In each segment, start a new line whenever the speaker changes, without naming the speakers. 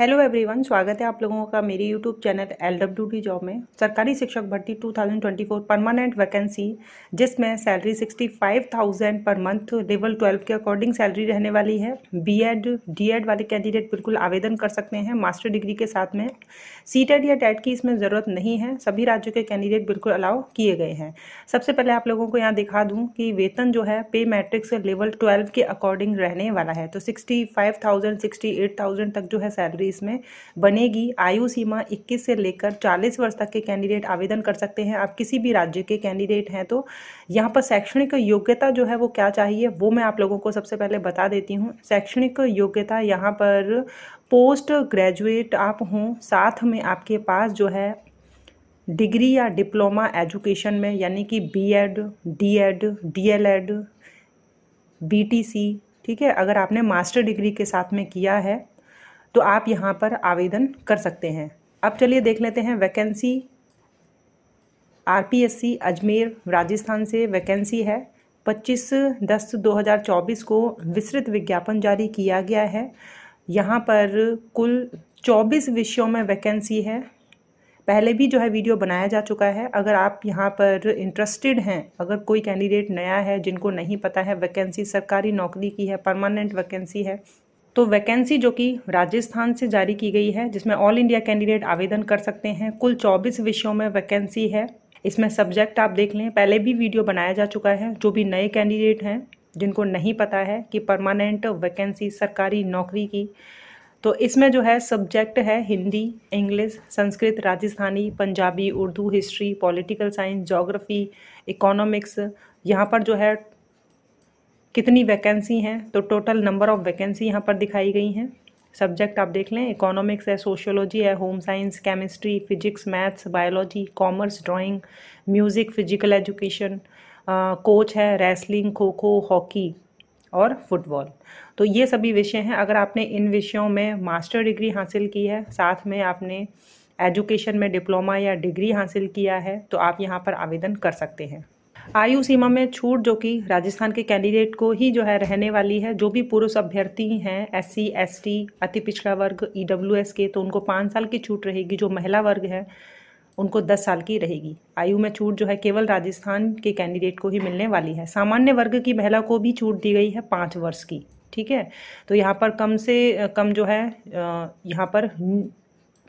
hello everyone स्वागत है आप लोगों का मेरे YouTube channel L W D job में सरकारी शिक्षक भर्ती 2024 परमानेंट वैकेंसी जिसमें सैलरी 65,000 पर मंथ लेवल 12 के अकॉर्डिंग सैलरी रहने वाली है बीएड डीएड वाले कैंडिडेट बिल्कुल आवेदन कर सकते हैं मास्टर डिग्री के साथ में सी या टेट की इसमें ज़रूरत नहीं है सभी राज्यों के कैंडिडेट बिल्कुल अलाउ किए गए हैं सबसे पहले आप लोगों को यहाँ दिखा दूँ कि वेतन जो है पे मैट्रिक्स लेवल ट्वेल्व के अकॉर्डिंग रहने वाला है तो सिक्सटी फाइव तक जो है सैलरी में बनेगी आयु सीमा 21 से लेकर 40 वर्ष तक के कैंडिडेट आवेदन कर सकते हैं आप किसी भी राज्य के कैंडिडेट हैं तो यहाँ पर शैक्षणिक योग्यता जो है वो क्या चाहिए वो मैं आप लोगों को सबसे पहले बता देती हूँ शैक्षणिक योग्यता यहाँ पर पोस्ट ग्रेजुएट आप हों साथ में आपके पास जो है डिग्री या डिप्लोमा एजुकेशन में यानी कि बीएड, डीएड, डीएलएड, बीटीसी ठीक है अगर आपने मास्टर डिग्री के साथ में किया है तो आप यहाँ पर आवेदन कर सकते हैं अब चलिए देख लेते हैं वैकेंसी आरपीएससी अजमेर राजस्थान से वैकेंसी है 25 दस 2024 को विस्तृत विज्ञापन जारी किया गया है यहाँ पर कुल 24 विषयों में वैकेंसी है पहले भी जो है वीडियो बनाया जा चुका है अगर आप यहाँ पर इंटरेस्टेड हैं अगर कोई कैंडिडेट नया है जिनको नहीं पता है वैकेंसी सरकारी नौकरी की है परमानेंट वैकेंसी है तो वैकेंसी जो कि राजस्थान से जारी की गई है जिसमें ऑल इंडिया कैंडिडेट आवेदन कर सकते हैं कुल 24 विषयों में वैकेंसी है इसमें सब्जेक्ट आप देख लें पहले भी वीडियो बनाया जा चुका है जो भी नए कैंडिडेट हैं जिनको नहीं पता है कि परमानेंट वैकेंसी सरकारी नौकरी की तो इसमें जो है सब्जेक्ट है Hindi English Sanskrit Rajasthani Punjabi Urdu history political science geography economics यहाँ पर जो है कितनी वैकेंसी हैं तो टोटल नंबर ऑफ़ वैकेंसी यहाँ पर दिखाई गई हैं सब्जेक्ट आप देख लें इकोनॉमिक्स है सोशियोलॉजी है home science chemistry physics maths biology commerce drawing music physical education coach है रेसलिंग खो खो हॉकी और फुटबॉल तो ये सभी विषय हैं अगर आपने इन विषयों में मास्टर डिग्री हासिल की है साथ में आपने एजुकेशन में डिप्लोमा या डिग्री हासिल किया है तो आप यहाँ पर आवेदन कर सकते हैं आयु सीमा में छूट जो कि राजस्थान के कैंडिडेट को ही जो है रहने वाली है जो भी पुरुष अभ्यर्थी हैं एस सी एस टी अति पिछड़ा वर्ग ई डब्ल्यू एस के तो उनको पाँच साल की छूट रहेगी जो महिला वर्ग है उनको दस साल की रहेगी आयु में छूट जो है केवल राजस्थान के कैंडिडेट को ही मिलने वाली है सामान्य वर्ग की महिला को भी छूट दी गई है पाँच वर्ष की ठीक है तो यहाँ पर कम से कम जो है यहाँ पर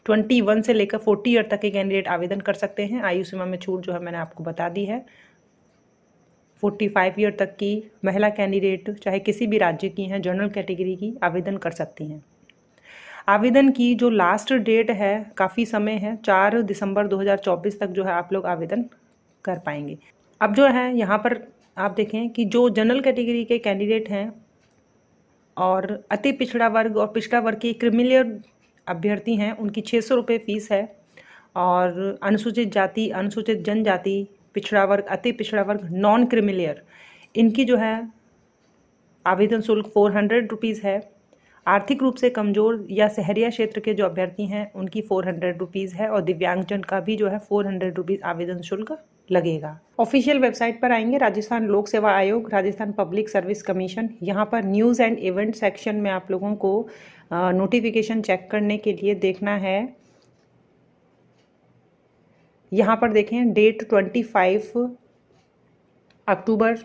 ट्वेंटी वन से लेकर फोर्टी ईयर तक के कैंडिडेट आवेदन कर सकते हैं आयु सीमा में छूट जो है मैंने आपको बता दी है 45 ईयर तक की महिला कैंडिडेट चाहे किसी भी राज्य की हैं जनरल कैटेगरी की आवेदन कर सकती हैं आवेदन की जो लास्ट डेट है काफ़ी समय है चार दिसंबर 2024 तक जो है आप लोग आवेदन कर पाएंगे अब जो है यहाँ पर आप देखें कि जो जनरल कैटेगरी के कैंडिडेट हैं और अति पिछड़ा वर्ग और पिछड़ा वर्ग के क्रिमिलियर अभ्यर्थी हैं उनकी छः सौ रुपये फीस है और अनुसूचित जाति अनुसूचित जनजाति पिछड़ा वर्ग अति पिछड़ा वर्ग नॉन क्रिमिलियर इनकी जो है आवेदन शुल्क फोर हंड्रेड रुपीज़ है आर्थिक रूप से कमजोर या शहरिया क्षेत्र के जो अभ्यर्थी हैं उनकी फोर हंड्रेड रुपीज़ है और दिव्यांगजन का भी जो है फोर हंड्रेड रुपीज़ आवेदन शुल्क लगेगा ऑफिशियल वेबसाइट पर आएंगे राजस्थान लोक सेवा आयोग राजस्थान पब्लिक सर्विस कमीशन यहाँ पर न्यूज़ एंड इवेंट सेक्शन में आप लोगों को नोटिफिकेशन चेक करने के लिए देखना है यहाँ पर देखें date twenty five October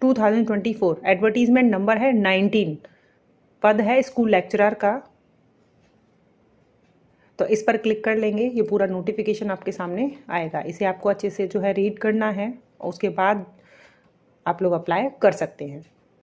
two thousand twenty four advertisement number है नाइनटीन पद है स्कूल लेक्चरर का तो इस पर क्लिक कर लेंगे ये पूरा नोटिफिकेशन आपके सामने आएगा इसे आपको अच्छे से जो है रीड करना है और उसके बाद आप लोग अप्लाई कर सकते हैं